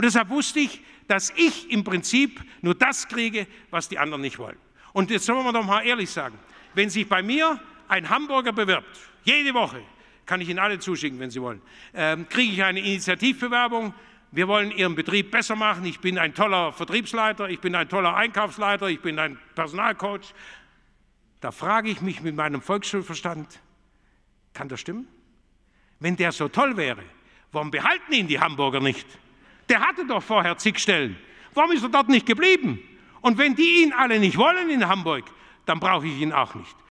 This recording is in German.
Und deshalb wusste ich, dass ich im Prinzip nur das kriege, was die anderen nicht wollen. Und jetzt sollen wir doch mal ehrlich sagen, wenn sich bei mir ein Hamburger bewirbt, jede Woche, kann ich Ihnen alle zuschicken, wenn Sie wollen, ähm, kriege ich eine Initiativbewerbung, wir wollen Ihren Betrieb besser machen, ich bin ein toller Vertriebsleiter, ich bin ein toller Einkaufsleiter, ich bin ein Personalcoach. Da frage ich mich mit meinem Volksschulverstand, kann das stimmen? Wenn der so toll wäre, warum behalten ihn die Hamburger nicht? Der hatte doch vorher zig Stellen. Warum ist er dort nicht geblieben? Und wenn die ihn alle nicht wollen in Hamburg, dann brauche ich ihn auch nicht.